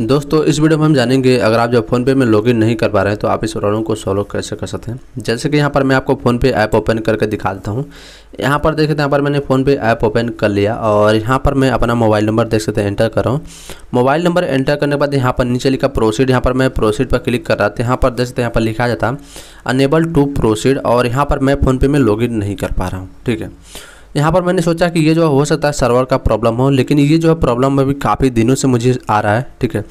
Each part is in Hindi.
दोस्तों इस वीडियो में हम जानेंगे अगर आप जब फ़ोनपे में लॉगिन नहीं कर पा रहे हैं तो आप इस प्रॉब्लम को सॉल्व कैसे कर सकते हैं जैसे कि यहाँ पर मैं आपको फ़ोनपे ऐप ओपन करके दिखा देता हूँ यहाँ पर देखते हैं यहाँ पर मैंने फ़ोनपे ऐप ओपन कर लिया और यहाँ पर मैं अपना मोबाइल नंबर देख सकते हैं एंटर कर रहा हूँ मोबाइल नंबर एंटर करने के बाद यहाँ पर नीचे लिखा प्रोसीड यहाँ पर मैं प्रोसीड पर क्लिक कर रहा था यहाँ पर देख सकते हैं यहाँ पर लिखा जाता अनेबल टू प्रोसीड और यहाँ पर मैं फ़ोनपे में लॉगिन नहीं कर पा रहा हूँ ठीक है यहाँ पर मैंने सोचा कि ये जो हो सकता है सर्वर का प्रॉब्लम हो लेकिन ये जो है प्रॉब्लम अभी काफ़ी दिनों से मुझे आ रहा है ठीक है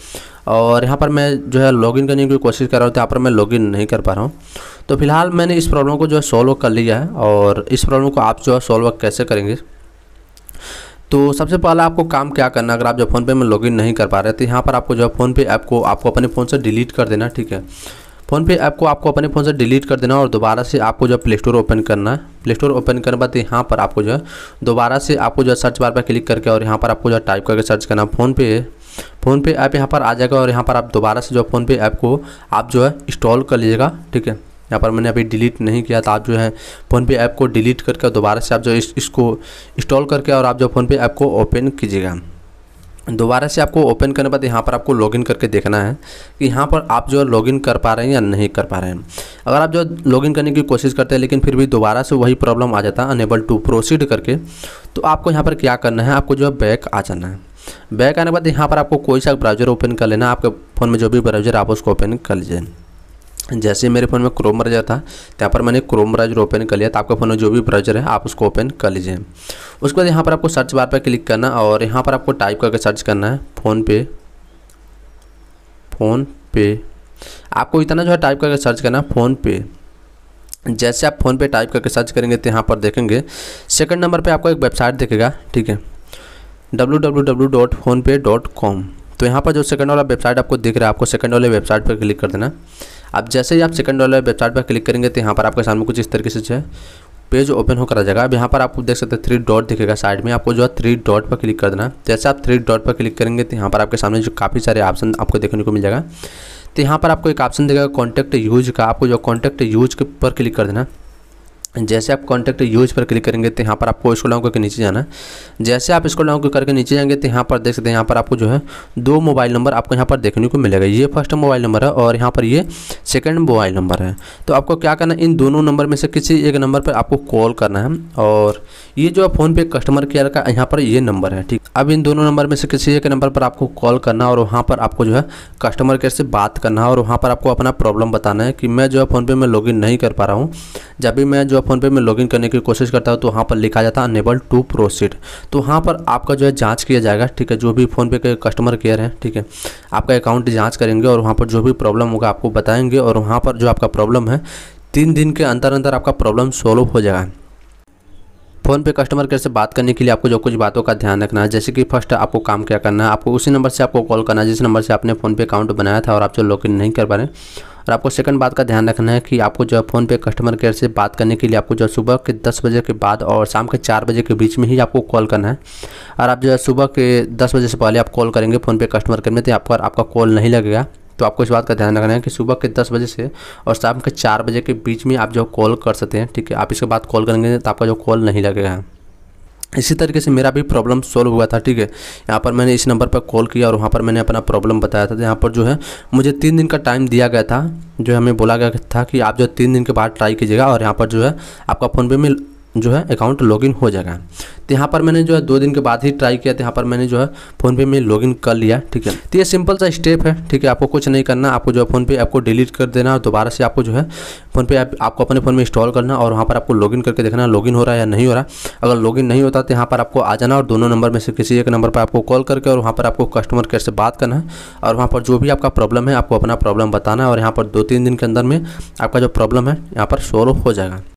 और यहाँ पर मैं जो है लॉगिन करने की कोशिश कर रहा हूँ तो यहाँ पर मैं लॉगिन नहीं कर पा रहा हूँ तो फिलहाल मैंने इस प्रॉब्लम को जो है सॉल्व कर लिया है और इस प्रॉब्लम को आप जो है सॉल्व कैसे करेंगे तो सबसे पहला आपको काम क्या करना अगर आप जो फ़ोन पे में लॉगिन नहीं कर पा रहे तो यहाँ पर आपको जो है फ़ोन पे ऐप को आपको अपने फ़ोन से डिलीट कर देना ठीक है फ़ोन पे ऐप को आपको अपने फ़ोन से डिलीट कर देना और दोबारा से आपको जो प्ले स्टोर ओपन करना है प्ले स्टोर ओपन करने बाद यहाँ पर आपको जो है दोबारा से आपको जो है सर्च बार पर क्लिक करके और यहाँ पर आपको जो है टाइप करके सर्च करना फ़ोन पे फ़ोन पे ऐप यहाँ पर आ जाएगा और यहाँ पर आप दोबारा से जो फ़ोन पे ऐप को आप जो है इंस्टॉल कर लीजिएगा ठीक है यहाँ पर मैंने अभी डिलीट नहीं किया था आप जो है फ़ोनपे ऐप को डिलीट करके दोबारा से आप जो इस, इसको इंस्टॉल करके और आप जो फ़ोनपे ऐप को ओपन कीजिएगा दोबारा से आपको ओपन करने बाद यहाँ पर आपको लॉगिन करके देखना है कि यहाँ पर आप जो है लॉगिन कर पा रहे हैं या नहीं कर पा रहे हैं अगर आप जो लॉगिन करने की कोशिश करते हैं लेकिन फिर भी दोबारा से वही प्रॉब्लम आ जाता है अनेबल टू प्रोसीड करके तो आपको यहाँ पर क्या करना है आपको जो है बैक आ जाना है बैक आने के बाद यहाँ पर आपको कोई सा ब्राउजर ओपन कर लेना आपके फ़ोन में जो भी ब्राउजर आप उसको ओपन कर लीजिए जैसे मेरे फ़ोन में क्रोम ब्राउजर था यहाँ पर मैंने क्रोम ब्राउजर ओपन कर लिया तो आपके फ़ोन में जो भी ब्राउजर है आप उसको ओपन कर लीजिए उसके बाद यहाँ पर आपको सर्च बार पर क्लिक करना और यहाँ पर आपको टाइप करके सर्च करना है फ़ोन पे फ़ोन पे आपको इतना जो है टाइप करके सर्च करना है फ़ोन पे जैसे आप फ़ोन पे टाइप करके सर्च करेंगे तो यहाँ पर देखेंगे सेकंड नंबर पे आपको एक वेबसाइट दिखेगा ठीक है W W W dot PhonePe dot com तो यहाँ पर जो सेकंड वाला वेबसाइट आपको दिख रहा है आपको सेकंड वाले वेबसाइट पर क्लिक कर देना अब जैसे ही आप सेकंड वाले वेबसाइट पर क्लिक करेंगे तो यहाँ पर आपके सामने कुछ इस तरीके से जो है पेज ओपन होकर आ जाएगा अब यहाँ पर आपको देख सकते हैं थ्री डॉट दिखेगा साइड में आपको जो है थ्री डॉट पर क्लिक कर देना जैसे आप थ्री डॉट पर क्लिक करेंगे तो यहाँ पर आपके सामने जो काफ़ी सारे ऑप्शन आपको देखने को मिल जाएगा तो यहाँ पर आपको एक ऑप्शन देगा कॉन्टैक्ट यूज का आपको जो कॉन्टैक्ट यूज पर क्लिक कर देना जैसे आप कॉन्टैक्ट यूज पर क्लिक करेंगे तो यहाँ पर आपको इसको डाउन करके नीचे जाना है जैसे आप इसको डाउन करके नीचे जाएंगे तो यहाँ पर देख सकते हैं यहाँ पर आपको जो है दो मोबाइल नंबर आपको यहाँ पर देखने को मिलेगा ये फर्स्ट मोबाइल नंबर है और यहाँ पर ये सेकेंड मोबाइल नंबर है तो आपको क्या करना है इन दोनों नंबर में से किसी एक नंबर पर आपको कॉल करना है और ये जो फ़ोनपे कस्टमर केयर का यहाँ पर ये नंबर है ठीक अब इन दोनों नंबर में से किसी एक नंबर पर आपको कॉल करना है और वहाँ पर आपको जो है कस्टमर केयर से बात करना है और वहाँ पर आपको अपना प्रॉब्लम बताना है कि मैं जो है फ़ोनपे में लॉग नहीं कर पा रहा हूँ जब भी मैं जो फ़ोनपे में लॉगिन करने की कोशिश करता हूँ तो वहाँ पर लिखा जाता है अनेबल टू प्रोसीड तो वहाँ पर आपका जो है जाँच किया जाएगा ठीक है जो भी फ़ोनपे के कस्टमर केयर है ठीक है आपका अकाउंट जाँच करेंगे और वहाँ पर जो भी प्रॉब्लम होगा आपको बताएंगे और वहाँ पर जो आपका प्रॉब्लम है तीन दिन के अंदर अंदर आपका प्रॉब्लम सॉल्व हो जाएगा फ़ोन पे कस्टमर केयर से बात करने के लिए आपको जो कुछ बातों का ध्यान रखना है जैसे कि फर्स्ट आपको काम क्या करना है आपको उसी नंबर से आपको कॉल करना है जिस नंबर से आपने फ़ोन पे अकाउंट बनाया था और आप जो लॉगिन नहीं कर पा रहे और आपको सेकंड बात का ध्यान रखना है कि आपको जो है फ़ोनपे कस्टमर केयर से बात करने के लिए आपको जो है सुबह के दस बजे के बाद और शाम के चार बजे के बीच में ही आपको कॉल करना है और आप जो है सुबह के दस बजे से पहले आप कॉल करेंगे फ़ोनपे कस्टमर केयर में तो आपका आपका कॉल नहीं लगेगा तो आपको इस बात का ध्यान रखना है कि सुबह के दस बजे से और शाम के चार बजे के बीच में आप जो कॉल कर सकते हैं ठीक है आप इसके बाद कॉल करेंगे तो आपका जो कॉल नहीं लगेगा इसी तरीके से मेरा भी प्रॉब्लम सॉल्व हुआ था ठीक है यहाँ पर मैंने इस नंबर पर कॉल किया और वहाँ पर मैंने अपना प्रॉब्लम बताया था तो यहाँ पर जो है मुझे तीन दिन का टाइम दिया गया था जो हमें बोला गया था कि आप जो तीन दिन के बाद ट्राई कीजिएगा और यहाँ पर जो है आपका फ़ोनपे में जो है अकाउंट लॉगिन हो जाएगा तो यहाँ पर मैंने जो है दो दिन के बाद ही ट्राई किया तो यहाँ पर मैंने जो है फ़ोनपे में लॉगिन कर लिया ठीक है तो ये सिंपल सा स्टेप है ठीक है आपको कुछ नहीं करना आपको जो है फ़ोनपे ऐप को डिलीट कर देना और दोबारा से आपको जो है फ़ोनपे ऐप आपको अपने फ़ोन में इंस्टॉल करना और वहाँ पर आपको लॉगिन करके देखना लॉगिन हो रहा है या नहीं हो रहा अगर लॉगिन नहीं होता तो यहाँ पर आपको आ जाना और दोनों नंबर में से किसी एक नंबर पर आपको कॉल करके और वहाँ पर आपको कस्टमर केयर से बात करना है और वहाँ पर जो भी आपका प्रॉब्लम है आपको अपना प्रॉब्लम बताना है और यहाँ पर दो तीन दिन के अंदर में आपका जो प्रॉब्लम है यहाँ पर सॉल्व हो जाएगा